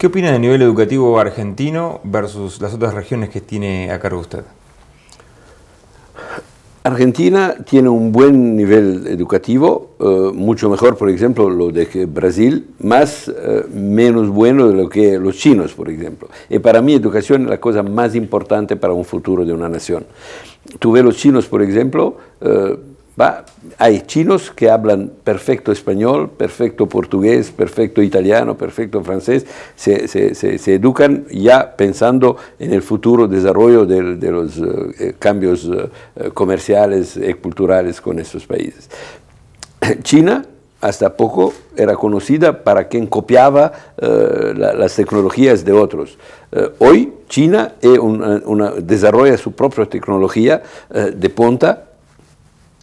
¿Qué opina del nivel educativo argentino versus las otras regiones que tiene a cargo usted? Argentina tiene un buen nivel educativo, eh, mucho mejor, por ejemplo, lo de Brasil, más eh, menos bueno de lo que los chinos, por ejemplo. Y eh, para mí educación es la cosa más importante para un futuro de una nación. Tuve los chinos, por ejemplo, hay chinos que hablan perfecto español, perfecto portugués, perfecto italiano, perfecto francés, se, educan ya pensando en el futuro desarrollo de, los eh, eh, cambios eh, comerciales y culturales con estos países. China hasta poco era conocida para quien copiaba las tecnologías de otros. hoy China es desarrolla su propia tecnología de punta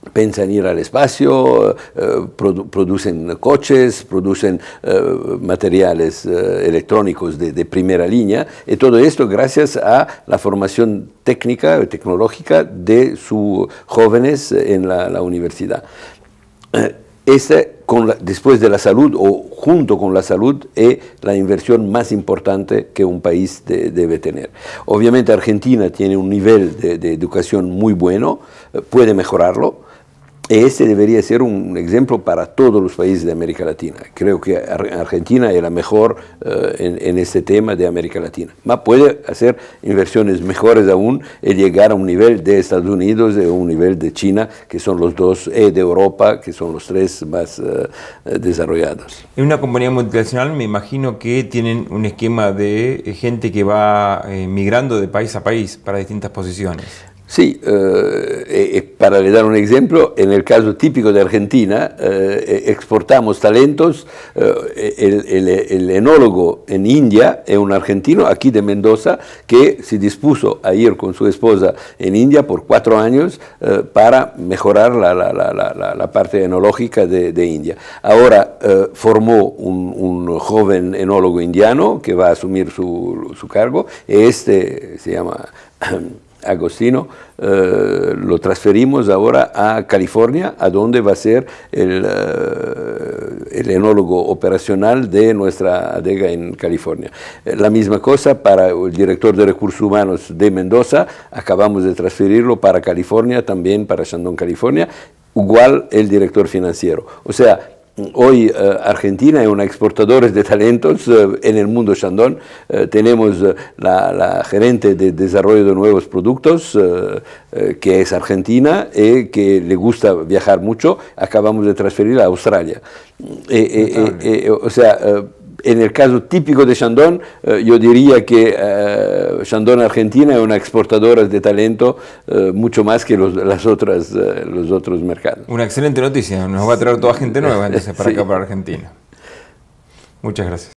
piensan ir al espacio, eh, producen coches, producen eh, materiales eh, electrónicos de, primera línea, y todo esto gracias a la formación técnica, tecnológica de sus jóvenes en la, universidad. después de la salud o junto con la salud es la inversión más importante que un país debe tener. Obviamente Argentina tiene un nivel de educación muy bueno, puede mejorarlo, este debería ser un ejemplo para todos los países de América Latina. Creo que Argentina es la mejor eh, en, este tema de América Latina. Pero puede hacer inversiones mejores aún y eh, llegar a un nivel de Estados Unidos de un nivel de China, que son los dos, y eh, de Europa, que son los tres más desarrollados. En una compañía multinacional me imagino que tienen un esquema de gente que va migrando de país a país para distintas posiciones. Sí, eh, eh, eh, para le dar un ejemplo, en el caso típico de Argentina, exportamos talentos, el, enólogo en India es un argentino, aquí de Mendoza, que se dispuso a ir con su esposa en India por cuatro años para mejorar la, parte enológica de, India. Ahora formó un, joven enólogo indiano que va a asumir su, su cargo, este se llama... Agostino, eh, lo transferimos ahora a California, a donde va a ser el, eh, enólogo operacional de nuestra adega en California. Eh, la misma cosa para el director de recursos humanos de Mendoza, acabamos de transferirlo para California, también para Shandong, California, igual el director financiero. O sea, Hoy eh, Argentina es una exportadora de talentos eh, en el mundo Shandong. Eh, tenemos la, gerente de desarrollo de nuevos productos, que es argentina y que le gusta viajar mucho. Acabamos de transferirla a Australia. o sea, en el caso típico de Shandong, eh, yo diría que Shandong eh, Argentina es una exportadora de talento eh, mucho más que los, las otras, los otros mercados. Una excelente noticia, nos va a traer toda gente nueva para acá, para Argentina. Muchas gracias.